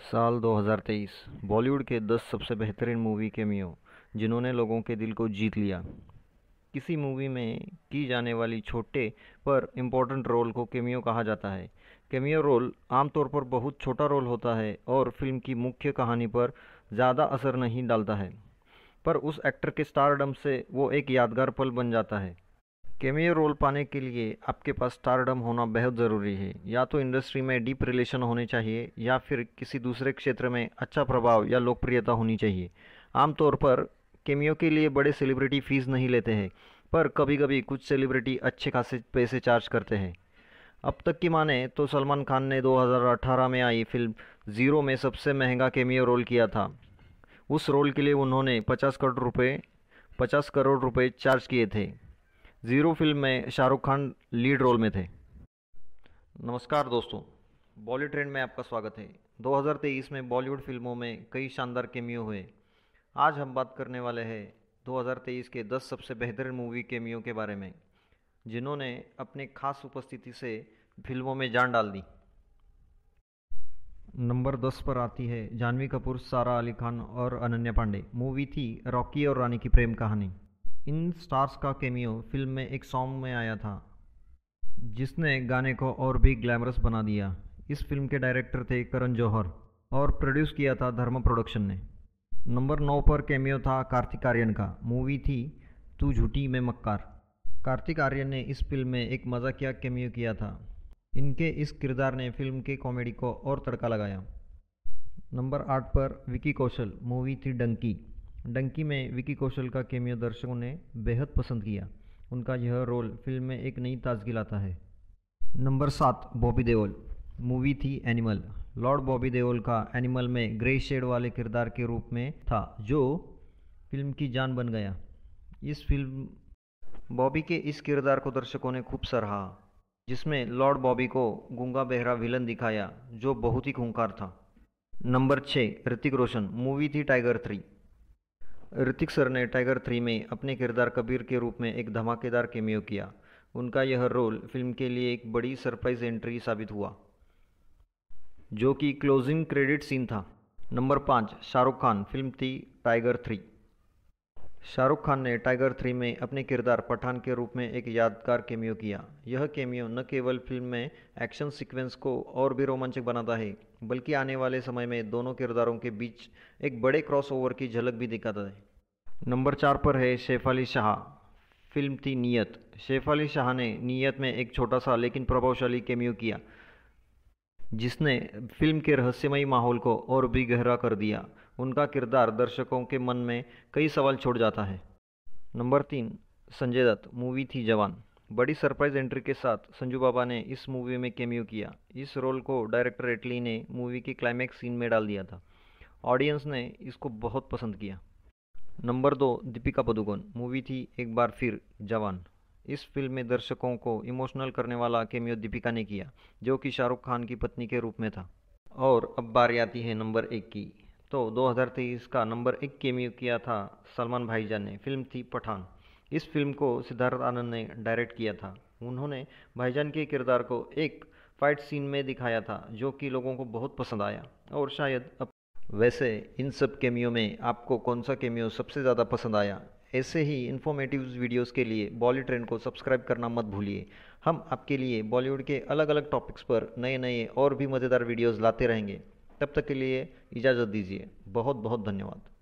साल 2023 बॉलीवुड के 10 सबसे बेहतरीन मूवी के मियो जिन्होंने लोगों के दिल को जीत लिया किसी मूवी में की जाने वाली छोटे पर इम्पोर्टेंट रोल को केमियो कहा जाता है केमियो रोल आमतौर पर बहुत छोटा रोल होता है और फिल्म की मुख्य कहानी पर ज़्यादा असर नहीं डालता है पर उस एक्टर के स्टारडम से वो एक यादगार पल बन जाता है केमियो रोल पाने के लिए आपके पास स्टारडम होना बेहद ज़रूरी है या तो इंडस्ट्री में डीप रिलेशन होने चाहिए या फिर किसी दूसरे क्षेत्र में अच्छा प्रभाव या लोकप्रियता होनी चाहिए आमतौर पर केमियो के लिए बड़े सेलिब्रिटी फ़ीस नहीं लेते हैं पर कभी कभी कुछ सेलिब्रिटी अच्छे खासे पैसे चार्ज करते हैं अब तक की माने तो सलमान खान ने 2018 में आई फिल्म ज़ीरो में सबसे महंगा केमियो रोल किया था उस रोल के लिए उन्होंने 50 करोड़ रुपए 50 करोड़ रुपए चार्ज किए थे ज़ीरो फिल्म में शाहरुख खान लीड रोल में थे नमस्कार दोस्तों बॉलीवुड ट्रेंड में आपका स्वागत है 2023 में बॉलीवुड फिल्मों में कई शानदार केमियो हुए आज हम बात करने वाले हैं 2023 के 10 सबसे बेहतरीन मूवी केमियो के बारे में जिन्होंने अपने खास उपस्थिति से फिल्मों में जान डाल दी नंबर 10 पर आती है जानवी कपूर सारा अली खान और अनन्या पांडे मूवी थी रॉकी और रानी की प्रेम कहानी इन स्टार्स का केमियो फिल्म में एक सॉन्ग में आया था जिसने गाने को और भी ग्लैमरस बना दिया इस फिल्म के डायरेक्टर थे करण जौहर और प्रोड्यूस किया था धर्म प्रोडक्शन ने नंबर नौ पर कैमियो था कार्तिक आर्यन का मूवी थी तू झूठी में मक्कार कार्तिक आर्यन ने इस फिल्म में एक मजाकिया कैमियो किया था इनके इस किरदार ने फिल्म के कॉमेडी को और तड़का लगाया नंबर आठ पर विकी कौशल मूवी थी डंकी डंकी में विकी कौशल का केमियो दर्शकों ने बेहद पसंद किया उनका यह रोल फिल्म में एक नई ताजगी लाता है नंबर सात बॉबी देओल मूवी थी एनिमल लॉर्ड बॉबी देओल का एनिमल में ग्रे शेड वाले किरदार के रूप में था जो फिल्म की जान बन गया इस फिल्म बॉबी के इस किरदार को दर्शकों ने खूब सराहा जिसमें लॉर्ड बॉबी को गंगा बेहरा विलन दिखाया जो बहुत ही खूंखार था नंबर छः ऋतिक रोशन मूवी थी टाइगर थ्री ऋतिक सर ने टाइगर थ्री में अपने किरदार कबीर के रूप में एक धमाकेदार केमियो किया उनका यह रोल फिल्म के लिए एक बड़ी सरप्राइज एंट्री साबित हुआ जो कि क्लोजिंग क्रेडिट सीन था नंबर पाँच शाहरुख खान फिल्म थी टाइगर थ्री शाहरुख खान ने टाइगर थ्री में अपने किरदार पठान के रूप में एक यादगार केमियो किया यह केमियो न केवल फिल्म में एक्शन सीक्वेंस को और भी रोमांचक बनाता है बल्कि आने वाले समय में दोनों किरदारों के बीच एक बड़े क्रॉसओवर की झलक भी दिखाता है नंबर चार पर है शेफ अली शाह फिल्म थी नियत अली शाह ने नियत में एक छोटा सा लेकिन प्रभावशाली केमियो किया जिसने फिल्म के रहस्यमयी माहौल को और भी गहरा कर दिया उनका किरदार दर्शकों के मन में कई सवाल छोड़ जाता है नंबर तीन संजय दत्त मूवी थी जवान बड़ी सरप्राइज एंट्री के साथ संजू बाबा ने इस मूवी में कैम्यू किया इस रोल को डायरेक्टर एटली ने मूवी के क्लाइमैक्स सीन में डाल दिया था ऑडियंस ने इसको बहुत पसंद किया नंबर दो दीपिका पदुकोन मूवी थी एक बार फिर जवान इस फिल्म में दर्शकों को इमोशनल करने वाला कैमियो दीपिका ने किया जो कि शाहरुख खान की पत्नी के रूप में था और अब बारी आती है नंबर एक की तो 2023 का नंबर एक केमियो किया था सलमान भाईजान ने फिल्म थी पठान इस फिल्म को सिद्धार्थ आनंद ने डायरेक्ट किया था उन्होंने भाईजान के किरदार को एक फाइट सीन में दिखाया था जो कि लोगों को बहुत पसंद आया और शायद अब वैसे इन सब केमियो में आपको कौन सा केमियो सबसे ज़्यादा पसंद आया ऐसे ही इन्फॉर्मेटिव वीडियोस के लिए बॉलीवुड ट्रेंड को सब्सक्राइब करना मत भूलिए हम आपके लिए बॉलीवुड के अलग अलग टॉपिक्स पर नए नए और भी मज़ेदार वीडियोस लाते रहेंगे तब तक के लिए इजाज़त दीजिए बहुत बहुत धन्यवाद